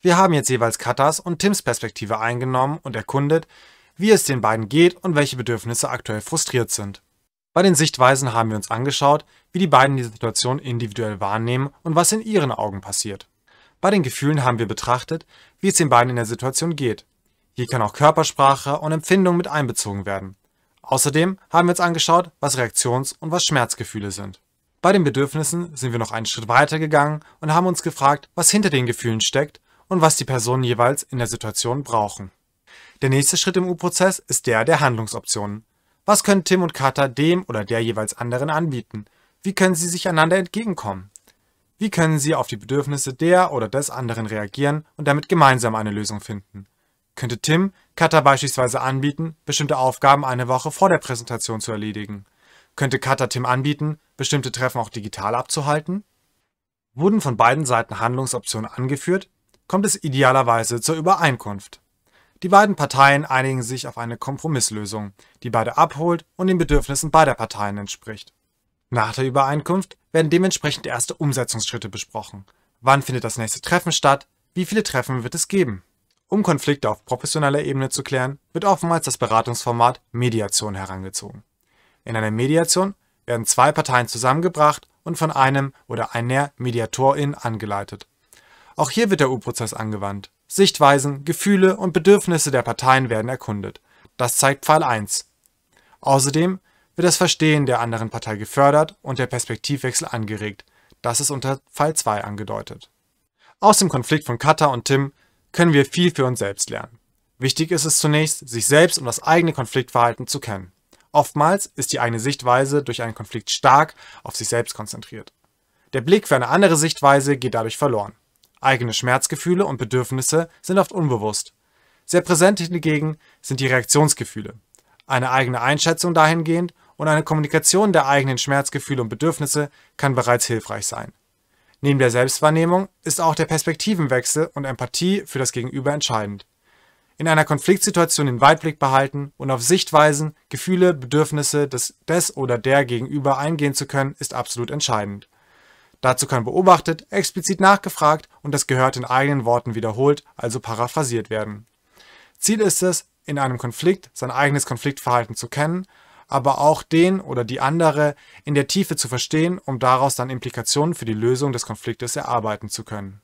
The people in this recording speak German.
Wir haben jetzt jeweils Katas und Tims Perspektive eingenommen und erkundet, wie es den beiden geht und welche Bedürfnisse aktuell frustriert sind. Bei den Sichtweisen haben wir uns angeschaut, wie die beiden die Situation individuell wahrnehmen und was in ihren Augen passiert. Bei den Gefühlen haben wir betrachtet, wie es den beiden in der Situation geht. Hier kann auch Körpersprache und Empfindung mit einbezogen werden. Außerdem haben wir uns angeschaut, was Reaktions- und was Schmerzgefühle sind. Bei den Bedürfnissen sind wir noch einen Schritt weiter gegangen und haben uns gefragt, was hinter den Gefühlen steckt und was die Personen jeweils in der Situation brauchen. Der nächste Schritt im U-Prozess ist der der Handlungsoptionen. Was können Tim und Kata dem oder der jeweils anderen anbieten? Wie können sie sich einander entgegenkommen? Wie können sie auf die Bedürfnisse der oder des anderen reagieren und damit gemeinsam eine Lösung finden? Könnte Tim Kata beispielsweise anbieten, bestimmte Aufgaben eine Woche vor der Präsentation zu erledigen? Könnte Kata Tim anbieten, bestimmte Treffen auch digital abzuhalten? Wurden von beiden Seiten Handlungsoptionen angeführt, kommt es idealerweise zur Übereinkunft. Die beiden Parteien einigen sich auf eine Kompromisslösung, die beide abholt und den Bedürfnissen beider Parteien entspricht. Nach der Übereinkunft werden dementsprechend erste Umsetzungsschritte besprochen. Wann findet das nächste Treffen statt? Wie viele Treffen wird es geben? Um Konflikte auf professioneller Ebene zu klären, wird oftmals das Beratungsformat Mediation herangezogen. In einer Mediation werden zwei Parteien zusammengebracht und von einem oder einer Mediatorin angeleitet. Auch hier wird der U-Prozess angewandt. Sichtweisen, Gefühle und Bedürfnisse der Parteien werden erkundet. Das zeigt Pfeil 1. Außerdem wird das Verstehen der anderen Partei gefördert und der Perspektivwechsel angeregt. Das ist unter Pfeil 2 angedeutet. Aus dem Konflikt von Kata und Tim können wir viel für uns selbst lernen. Wichtig ist es zunächst, sich selbst und das eigene Konfliktverhalten zu kennen. Oftmals ist die eigene Sichtweise durch einen Konflikt stark auf sich selbst konzentriert. Der Blick für eine andere Sichtweise geht dadurch verloren. Eigene Schmerzgefühle und Bedürfnisse sind oft unbewusst. Sehr präsent hingegen sind die Reaktionsgefühle. Eine eigene Einschätzung dahingehend und eine Kommunikation der eigenen Schmerzgefühle und Bedürfnisse kann bereits hilfreich sein. Neben der Selbstwahrnehmung ist auch der Perspektivenwechsel und Empathie für das Gegenüber entscheidend. In einer Konfliktsituation den Weitblick behalten und auf Sichtweisen, Gefühle, Bedürfnisse des, des oder der Gegenüber eingehen zu können, ist absolut entscheidend. Dazu kann beobachtet, explizit nachgefragt und das gehört in eigenen Worten wiederholt, also paraphrasiert werden. Ziel ist es, in einem Konflikt sein eigenes Konfliktverhalten zu kennen, aber auch den oder die andere in der Tiefe zu verstehen, um daraus dann Implikationen für die Lösung des Konfliktes erarbeiten zu können.